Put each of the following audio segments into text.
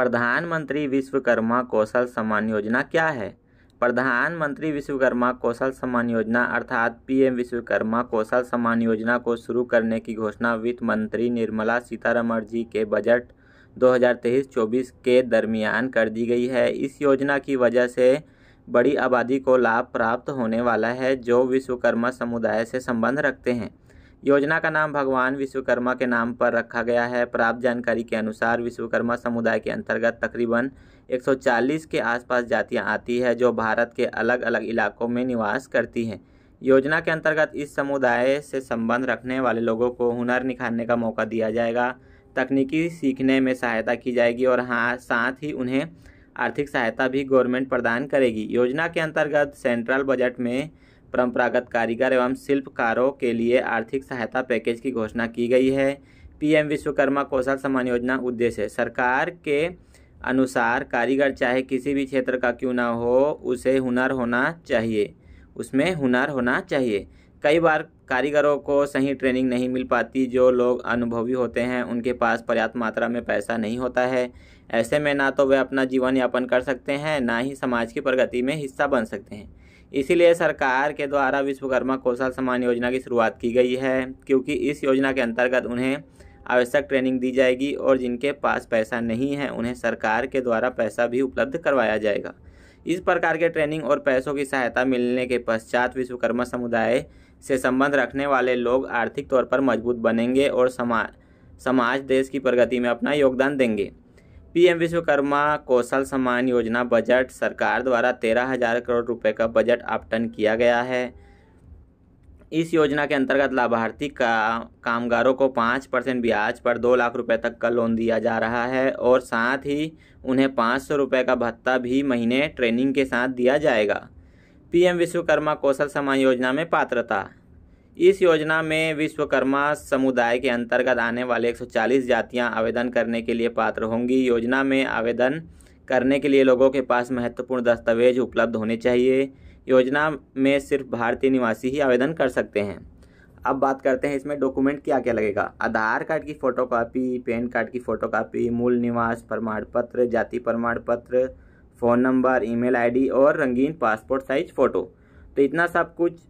प्रधानमंत्री विश्वकर्मा कौशल सम्मान योजना क्या है प्रधानमंत्री विश्वकर्मा कौशल सम्मान योजना अर्थात पीएम विश्वकर्मा कौशल सम्मान योजना को शुरू करने की घोषणा वित्त मंत्री निर्मला सीतारमण जी के बजट 2023-24 के दरमियान कर दी गई है इस योजना की वजह से बड़ी आबादी को लाभ प्राप्त होने वाला है जो विश्वकर्मा समुदाय से संबंध रखते हैं योजना का नाम भगवान विश्वकर्मा के नाम पर रखा गया है प्राप्त जानकारी के अनुसार विश्वकर्मा समुदाय के अंतर्गत तकरीबन 140 के आसपास जातियां आती है जो भारत के अलग अलग इलाकों में निवास करती हैं योजना के अंतर्गत इस समुदाय से संबंध रखने वाले लोगों को हुनर निखारने का मौका दिया जाएगा तकनीकी सीखने में सहायता की जाएगी और हाँ साथ ही उन्हें आर्थिक सहायता भी गवर्नमेंट प्रदान करेगी योजना के अंतर्गत सेंट्रल बजट में परंपरागत कारीगर एवं शिल्पकारों के लिए आर्थिक सहायता पैकेज की घोषणा की गई है पीएम विश्वकर्मा कौशल सम्मान योजना उद्देश्य सरकार के अनुसार कारीगर चाहे किसी भी क्षेत्र का क्यों ना हो उसे हुनर होना चाहिए उसमें हुनर होना चाहिए कई बार कारीगरों को सही ट्रेनिंग नहीं मिल पाती जो लोग अनुभवी होते हैं उनके पास पर्याप्त मात्रा में पैसा नहीं होता है ऐसे में ना तो वे अपना जीवन यापन कर सकते हैं ना ही समाज की प्रगति में हिस्सा बन सकते हैं इसीलिए सरकार के द्वारा विश्वकर्मा कौशल सम्मान योजना की शुरुआत की गई है क्योंकि इस योजना के अंतर्गत उन्हें आवश्यक ट्रेनिंग दी जाएगी और जिनके पास पैसा नहीं है उन्हें सरकार के द्वारा पैसा भी उपलब्ध करवाया जाएगा इस प्रकार के ट्रेनिंग और पैसों की सहायता मिलने के पश्चात विश्वकर्मा समुदाय से संबंध रखने वाले लोग आर्थिक तौर पर मजबूत बनेंगे और समाज समाज देश की प्रगति में अपना योगदान देंगे पीएम विश्वकर्मा कौशल सम्मान योजना बजट सरकार द्वारा तेरह हजार करोड़ रुपए का बजट आपटन किया गया है इस योजना के अंतर्गत लाभार्थी का कामगारों को पाँच परसेंट ब्याज पर दो लाख रुपए तक का लोन दिया जा रहा है और साथ ही उन्हें पाँच सौ रुपये का भत्ता भी महीने ट्रेनिंग के साथ दिया जाएगा पीएम विश्वकर्मा कौशल सम्मान योजना में पात्रता इस योजना में विश्वकर्मा समुदाय के अंतर्गत आने वाले 140 जातियां आवेदन करने के लिए पात्र होंगी योजना में आवेदन करने के लिए लोगों के पास महत्वपूर्ण दस्तावेज उपलब्ध होने चाहिए योजना में सिर्फ भारतीय निवासी ही आवेदन कर सकते हैं अब बात करते हैं इसमें डॉक्यूमेंट क्या क्या लगेगा आधार कार्ड की फ़ोटोकॉपी पैन कार्ड की फ़ोटोकॉपी मूल निवास प्रमाण पत्र जाति प्रमाण पत्र फ़ोन नंबर ईमेल आईडी और रंगीन पासपोर्ट साइज फ़ोटो तो इतना सब कुछ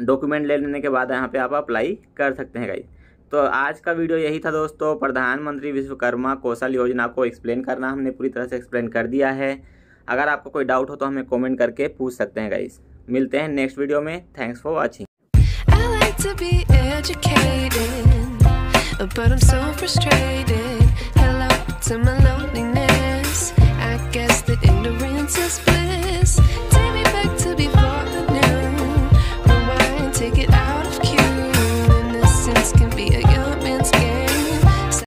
डॉक्यूमेंट ले लेने के बाद यहाँ पे आप अप्लाई कर सकते हैं गाई तो आज का वीडियो यही था दोस्तों प्रधानमंत्री विश्वकर्मा कौशल योजना को एक्सप्लेन करना हमने पूरी तरह से एक्सप्लेन कर दिया है अगर आपको कोई डाउट हो तो हमें कॉमेंट करके पूछ सकते हैं गाइस मिलते हैं नेक्स्ट वीडियो में thanks for watching but I'm so frustrated.